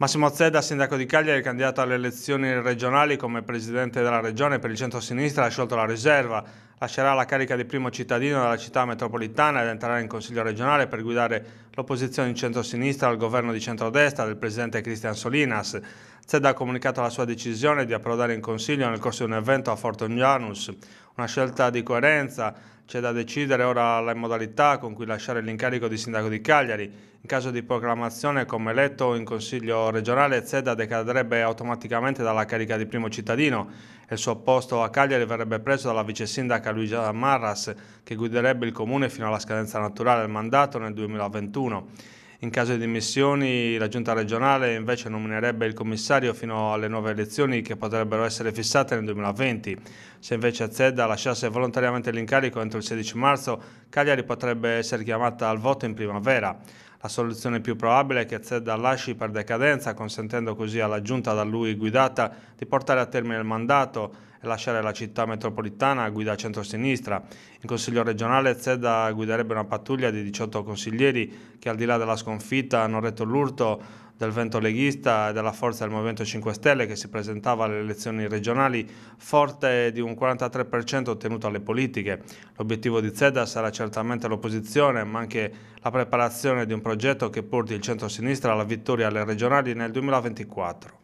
Massimo Zedda, sindaco di Cagliari, candidato alle elezioni regionali come presidente della regione per il centro-sinistra, ha sciolto la riserva. Lascerà la carica di primo cittadino della città metropolitana ed entrerà in consiglio regionale per guidare l'opposizione in centro-sinistra al governo di centrodestra del presidente Cristian Solinas. Zed ha comunicato la sua decisione di approdare in Consiglio nel corso di un evento a Janus. una scelta di coerenza, c'è da decidere ora le modalità con cui lasciare l'incarico di sindaco di Cagliari. In caso di proclamazione come eletto in Consiglio regionale, Zeda decadrebbe automaticamente dalla carica di primo cittadino e il suo posto a Cagliari verrebbe preso dalla vice sindaca Luigia Marras, che guiderebbe il comune fino alla scadenza naturale del mandato nel 2021. In caso di dimissioni la giunta regionale invece nominerebbe il commissario fino alle nuove elezioni che potrebbero essere fissate nel 2020. Se invece Azzedda lasciasse volontariamente l'incarico entro il 16 marzo, Cagliari potrebbe essere chiamata al voto in primavera. La soluzione più probabile è che Zedda lasci per decadenza, consentendo così alla giunta da lui guidata di portare a termine il mandato e lasciare la città metropolitana a guida centrosinistra. In Consiglio regionale Zedda guiderebbe una pattuglia di 18 consiglieri che al di là della sconfitta hanno retto l'urto del vento leghista e della forza del Movimento 5 Stelle che si presentava alle elezioni regionali forte di un 43% ottenuto alle politiche. L'obiettivo di Zeda sarà certamente l'opposizione, ma anche la preparazione di un progetto che porti il centro-sinistra alla vittoria alle regionali nel 2024.